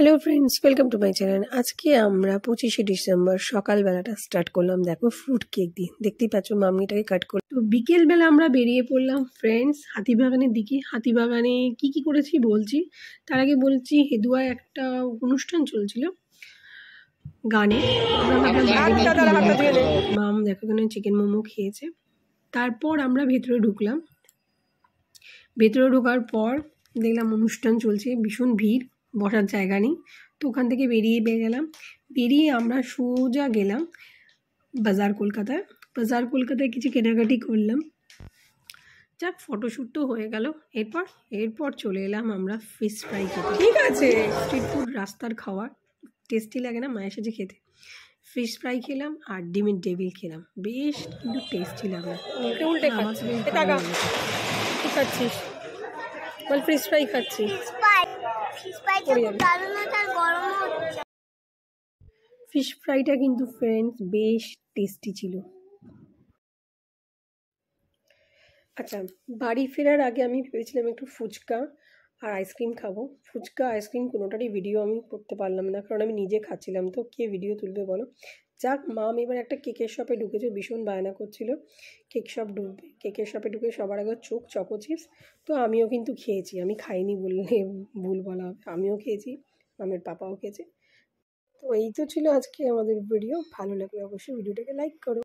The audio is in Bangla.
hello friends welcome to my channel আজকে আমরা পঁচিশে ডিসেম্বর সকালবেলাটা স্টার্ট করলাম দেখো ফ্রুট কেক দিয়ে দেখতেই পাচ্ছ মামনিটাকে কাট করে তো বিকেলবেলা আমরা বেরিয়ে পড়লাম ফ্রেন্ডস হাতিবাগানের দিকে হাতিবাগানে কি কি করেছি বলছি তার আগে বলছি হেদুয়ায় একটা অনুষ্ঠান চলছিল গানে মাম দেখো এখানে চিকেন মোমো খেয়েছে তারপর আমরা ভেতরে ঢুকলাম ভেতরে ঢোকার পর দেখলাম অনুষ্ঠান চলছে ভীষণ ভিড় বসার জায়গা নেই তো ওখান থেকে বেরিয়ে বেরিয়ে গেলাম বেরিয়ে আমরা সোজা গেলাম বাজার কলকাতায় বাজার কলকাতায় কিছু কেনাকাটি করলাম যাক ফটোশ্যুট তো হয়ে গেল এরপর এরপর চলে এলাম আমরা ফিশ ফ্রাই খেতে ঠিক আছে স্ট্রিট ফুড রাস্তার খাওয়ার টেস্টি লাগে না মায়ের সাথে খেতে ফিশ ফ্রাই খেলাম আর ডিমের ডেবিল খেলাম বেশ কিন্তু টেস্টি লাগলো উল্টে উল্টে খাচ্ছিস বল ফ্রাই খাচ্ছি ফিশ ফ্রাইটা কিন্তু ফ্রেন্ডস বেশ টেস্টি ছিল আচ্ছা বাড়ি ফেরার আগে আমি ভেবেছিলাম একটু ফুচকা আর আইসক্রিম খাবো ফুচকা আইসক্রিম কোনোটারই ভিডিও আমি করতে পারলাম না কারণ আমি নিজে খাচ্ছিলাম তো কে ভিডিও তুলবে বলো যাক মা এবার একটা কেকের শপে ঢুকেছে ভীষণ বায়না করছিল কেক শপ ঢুকবে কেকের শপে ঢুকে সবার আগে চোখ চকো চিপস তো আমিও কিন্তু খেয়েছি আমি খাইনি বললে ভুল বলা হবে আমিও খেয়েছি মামের পাপাও খেয়েছে তো এই তো ছিল আজকে আমাদের ভিডিও ভালো লাগলে অবশ্যই ভিডিওটাকে লাইক করো